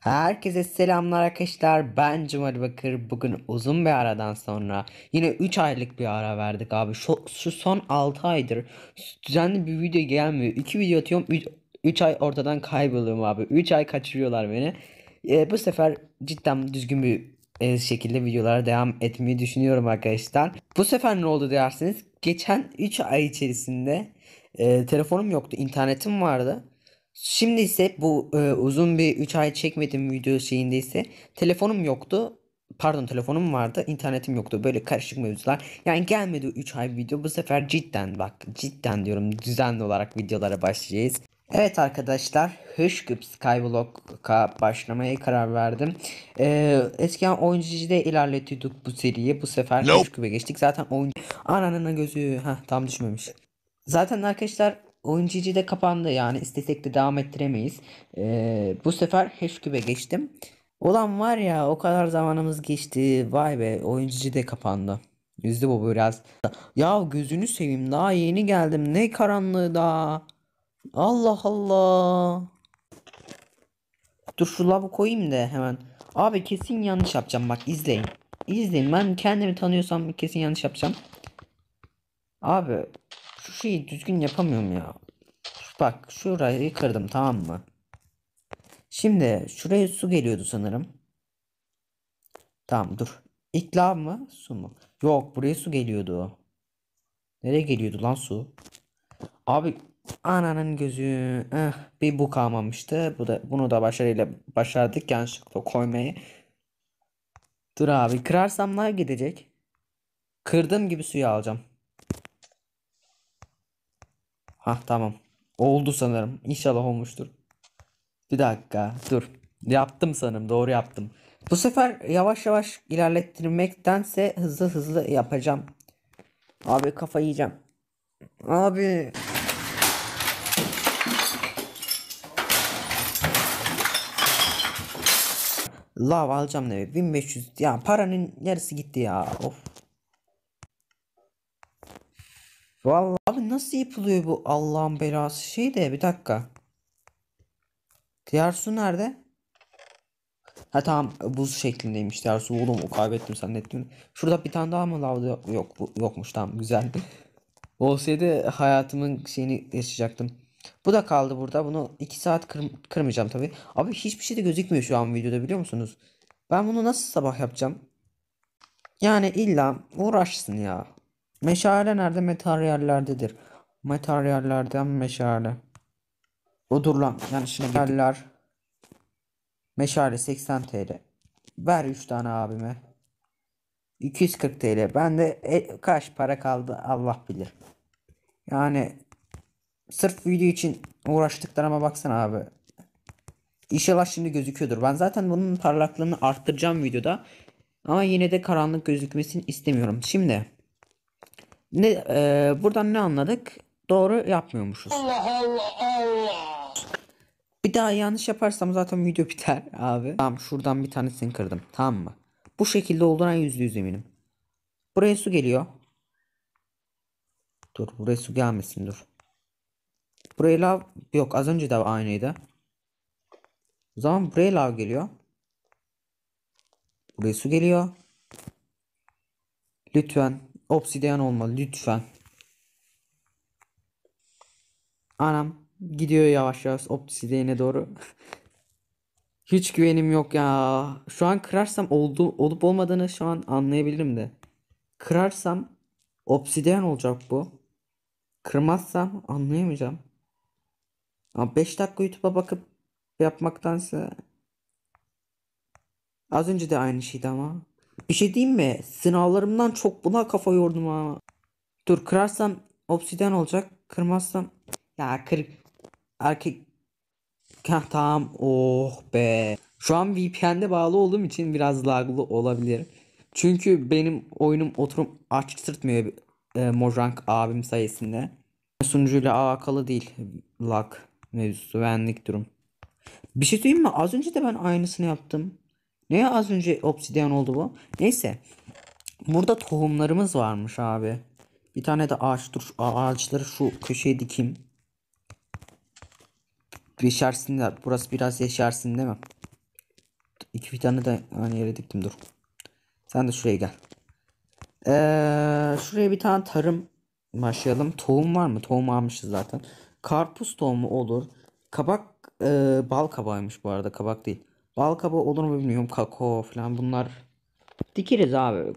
Herkese selamlar arkadaşlar. Ben Cemal Bakır. Bugün uzun bir aradan sonra yine 3 aylık bir ara verdik abi. Şu, şu son 6 aydır düzenli bir video gelmiyor. 2 video atıyorum. 3, ay ortadan kayboluyorum abi. 3 ay kaçırıyorlar beni. E, bu sefer cidden düzgün bir e, şekilde videolara devam etmeyi düşünüyorum arkadaşlar. Bu sefer ne oldu derseniz geçen 3 ay içerisinde e, telefonum yoktu, internetim vardı Şimdi ise bu e, uzun bir 3 ay çekmediğim video şeyinde ise telefonum yoktu. Pardon telefonum vardı internetim yoktu böyle karışık mevzular. Yani gelmedi 3 ay video bu sefer cidden bak cidden diyorum düzenli olarak videolara başlayacağız. Evet arkadaşlar Hışkıp Skyblock'a başlamaya karar verdim. Ee, eskiden oyuncucuda ilerletiyorduk bu seriyi. Bu sefer nope. Hışkıp'a geçtik. Zaten oyuncu... Ananına gözü... Heh, tam düşmemiş. Zaten arkadaşlar Oyuncu de kapandı yani istesek de devam ettiremeyiz. Ee, bu sefer Heşkübe geçtim. Olan var ya o kadar zamanımız geçti. Vay be oyuncu de kapandı. Yüzde bu biraz. Ya gözünü seveyim daha yeni geldim. Ne karanlığı da. Allah Allah. Dur şu labı koyayım da hemen. Abi kesin yanlış yapacağım bak izleyin. İzleyin ben kendimi tanıyorsam kesin yanlış yapacağım. Abi şu şeyi düzgün yapamıyorum ya. Bak şurayı kırdım tamam mı? Şimdi şuraya su geliyordu sanırım. Tamam dur. İlk mı? Su mu? Yok buraya su geliyordu. Nereye geliyordu lan su? Abi ananın gözü. Eh, bir bu kalmamıştı. Bu da, bunu da başarıyla başardık yanlışlıkla koymayı. Dur abi kırarsam lav gidecek. Kırdığım gibi suyu alacağım. Ha tamam. Oldu sanırım. İnşallah olmuştur. Bir dakika dur. Yaptım sanırım doğru yaptım. Bu sefer yavaş yavaş ilerlettirmektense hızlı hızlı yapacağım. Abi kafa yiyeceğim. Abi. Lav alacağım ne? 1500 ya paranın yarısı gitti ya. Of. Vallahi Abi nasıl yapılıyor bu Allah'ın belası şey de bir dakika. Diğer su nerede? Ha tamam buz şeklindeymiş diğer su oğlum o kaybettim zannettim. Şurada bir tane daha mı lavda yok bu, yokmuş tamam güzel. Olsaydı hayatımın şeyini yaşayacaktım. Bu da kaldı burada. Bunu 2 saat kır, kırmayacağım tabi. Abi hiçbir şey de gözükmüyor şu an videoda biliyor musunuz? Ben bunu nasıl sabah yapacağım? Yani illa uğraşsın ya. Meşale nerede? Materyallerdedir. Materyallerden meşale. Odur lan. Yani şimdi metaller. Meşale 80 TL. Ver 3 tane abime. 240 TL. Ben de e, kaç para kaldı Allah bilir. Yani sırf video için uğraştıklarıma baksana abi. İnşallah şimdi gözüküyordur. Ben zaten bunun parlaklığını arttıracağım videoda. Ama yine de karanlık gözükmesini istemiyorum. Şimdi ne e, buradan ne anladık? Doğru yapmıyormuşuz. Allah Allah Allah. Bir daha yanlış yaparsam zaten video biter abi. Tamam şuradan bir tanesini kırdım. Tamam mı? Bu şekilde olduğuna yüzde yüz eminim. Buraya su geliyor. Dur buraya su gelmesin dur. Buraya lav yok az önce de aynıydı. O zaman buraya lav geliyor. Buraya su geliyor. Lütfen Obsidian olmalı lütfen. Anam gidiyor yavaş yavaş obsidian'e doğru. Hiç güvenim yok ya. Şu an kırarsam oldu, olup olmadığını şu an anlayabilirim de. Kırarsam obsidian olacak bu. Kırmazsam anlayamayacağım. Ama 5 dakika YouTube'a bakıp yapmaktansa az önce de aynı şeydi ama bir şey diyeyim mi? Sınavlarımdan çok buna kafa yordum ama. Dur kırarsam obsiden olacak. Kırmazsam. Ya kır. Erkek. Heh, tamam. Oh be. Şu an VPN'de bağlı olduğum için biraz laglı olabilir. Çünkü benim oyunum oturum açtırtmıyor e, Mojang abim sayesinde. Sunucuyla alakalı değil lag mevzusu benlik durum. Bir şey diyeyim mi? Az önce de ben aynısını yaptım. Neye az önce obsidyen oldu bu? Neyse. Burada tohumlarımız varmış abi. Bir tane de ağaç dur. Ağaçları şu köşeye dikeyim. Yeşersinler. Burası biraz yeşersin değil mi? İki bir tane de aynı yere diktim dur. Sen de şuraya gel. Ee, şuraya bir tane tarım başlayalım. Tohum var mı? Tohum almışız zaten. Karpuz tohumu olur. Kabak e, bal kabağıymış bu arada. Kabak değil. Bal kabağı olur mu bilmiyorum. Kakao falan bunlar. dikiriz abi.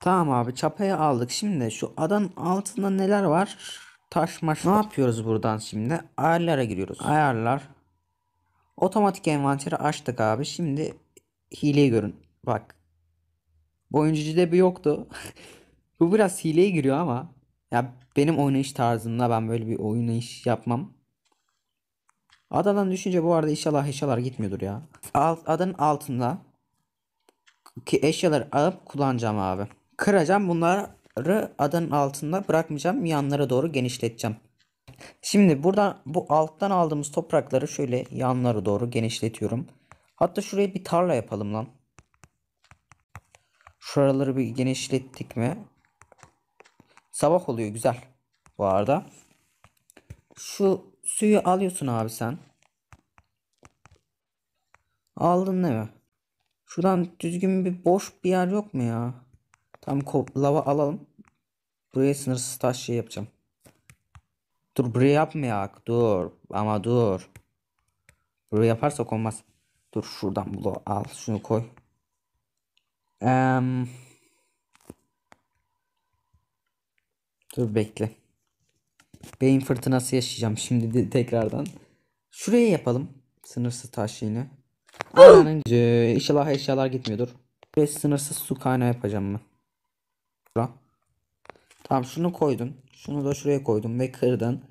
Tamam abi çapa'yı aldık. Şimdi şu adanın altında neler var? Taş maş. Ne yapıyoruz buradan şimdi? Ayarlara giriyoruz. Ayarlar. Otomatik envanteri açtık abi. Şimdi hileyi görün. Bak. Boyuncucuda bir yoktu. Bu biraz hileye giriyor ama ya benim oynayış tarzımda ben böyle bir oynayış yapmam. Adadan düşünce bu arada inşallah eşyalar gitmiyordur ya. Alt, adanın altında ki eşyaları alıp kullanacağım abi. Kıracağım bunları adanın altında bırakmayacağım. Yanlara doğru genişleteceğim. Şimdi buradan bu alttan aldığımız toprakları şöyle yanlara doğru genişletiyorum. Hatta şuraya bir tarla yapalım lan. Şuraları bir genişlettik mi? Sabah oluyor güzel bu arada. Şu suyu alıyorsun abi sen. Aldın değil mi? Şuradan düzgün bir boş bir yer yok mu ya? Tam lava alalım. Buraya sınırsız taş şey yapacağım. Dur buraya yapmayak. Dur. Ama dur. Buraya yaparsak olmaz. Dur şuradan bunu al. Şunu koy. Um... Dur bekle beyin fırtınası yaşayacağım şimdi de tekrardan. Şuraya yapalım. Sınırsız taş yine. Ananın inşallah eşyalar gitmiyordur. Ve sınırsız su kaynağı yapacağım mı? Şura. Tamam şunu koydun. Şunu da şuraya koydum ve kırdın.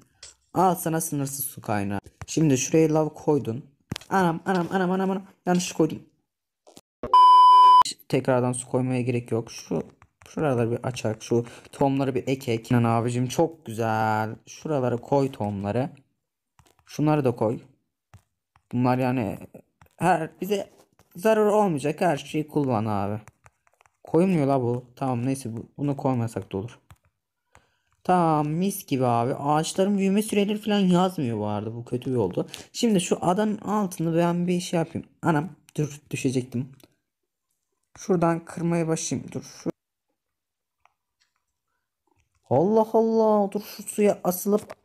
Al sana sınırsız su kaynağı. Şimdi şuraya lav koydun. Anam anam anam anam anam. Yanlış koydum. Tekrardan su koymaya gerek yok. Şu Şuraları bir açak. Şu tohumları bir ekek. Lan abicim çok güzel. şuraları koy tohumları. Şunları da koy. Bunlar yani her bize zarar olmayacak her şeyi kullan abi. Koymuyor la bu. Tamam neyse bunu koymasak da olur. Tamam mis gibi abi. Ağaçların büyüme süreleri falan yazmıyor vardı Bu kötü bir oldu. Şimdi şu adanın altını ben bir şey yapayım. Anam dur düşecektim. Şuradan kırmaya başlayayım. Dur. Şu Allah Allah. Dur şu suya asılıp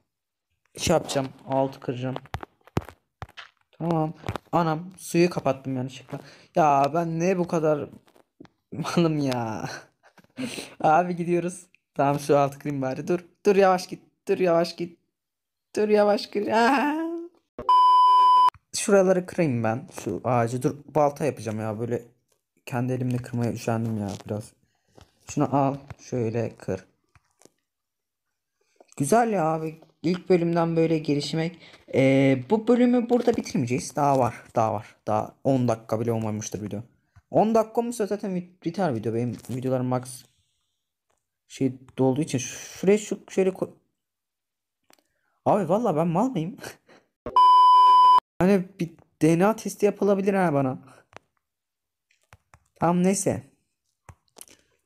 şey yapacağım. Altı kıracağım. Tamam. Anam suyu kapattım yanlışlıkla. Ya ben ne bu kadar malım ya. Abi gidiyoruz. Tamam şu altı kırayım bari. Dur. Dur yavaş git. Dur yavaş git. Dur yavaş git. Şuraları kırayım ben. Şu ağacı. Dur balta yapacağım ya. Böyle kendi elimle kırmaya üşendim ya biraz. Şunu al. Şöyle kır. Güzel ya abi. İlk bölümden böyle gelişmek. Ee, bu bölümü burada bitirmeyeceğiz. Daha var. Daha var. Daha 10 dakika bile olmamıştır video. 10 dakika mı zaten biter video. Benim videolarım max şey dolduğu için. Şuraya şu şöyle koy. Abi valla ben mal mıyım? hani bir DNA testi yapılabilir ha bana. Tamam neyse.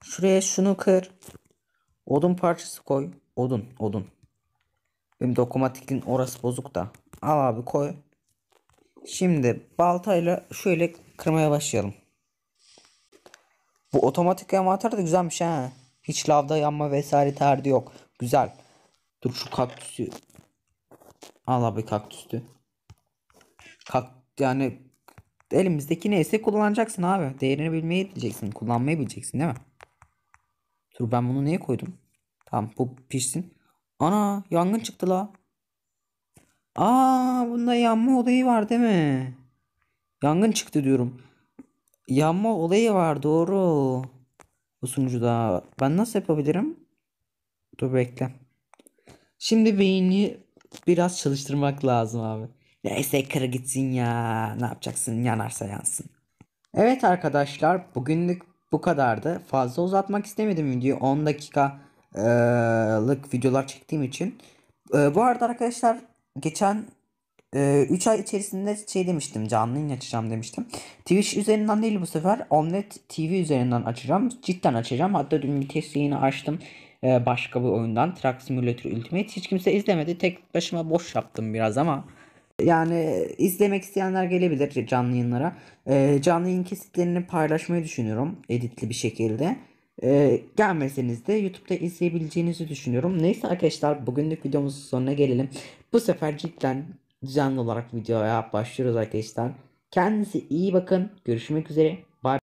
Şuraya şunu kır. Odun parçası koy. Odun, odun. Benim dokunmatikliğin orası bozuk da. Al abi koy. Şimdi baltayla şöyle kırmaya başlayalım. Bu otomatik yamatar da güzelmiş ha. Hiç lavda yanma vesaire terdi yok. Güzel. Dur şu kaktüsü. Al abi kaktüsü. Kak yani elimizdeki neyse kullanacaksın abi. Değerini bilmeyi bileceksin. Kullanmayı bileceksin değil mi? Dur ben bunu niye koydum? Tamam bu pişsin. Ana yangın çıktı la. Aa bunda yanma olayı var değil mi? Yangın çıktı diyorum. Yanma olayı var doğru. Bu sunucuda. Ben nasıl yapabilirim? Dur bekle. Şimdi beyni biraz çalıştırmak lazım abi. Neyse kır gitsin ya. Ne yapacaksın yanarsa yansın. Evet arkadaşlar bugünlük bu kadardı. Fazla uzatmak istemedim videoyu 10 dakika lık videolar çektiğim için. E, bu arada arkadaşlar geçen 3 e, ay içerisinde şey demiştim canlı yayın açacağım demiştim. Twitch üzerinden değil bu sefer Omlet TV üzerinden açacağım. Cidden açacağım. Hatta dün bir test yayını açtım. E, başka bir oyundan Truck Simulator Ultimate. Hiç kimse izlemedi. Tek başıma boş yaptım biraz ama. Yani izlemek isteyenler gelebilir canlı yayınlara. E, canlı yayın kesitlerini paylaşmayı düşünüyorum editli bir şekilde. Ee, gelmeseniz de YouTube'da izleyebileceğinizi düşünüyorum. Neyse arkadaşlar bugünlük videomuzun sonuna gelelim. Bu sefer cidden düzenli olarak videoya başlıyoruz arkadaşlar. Kendinize iyi bakın. Görüşmek üzere.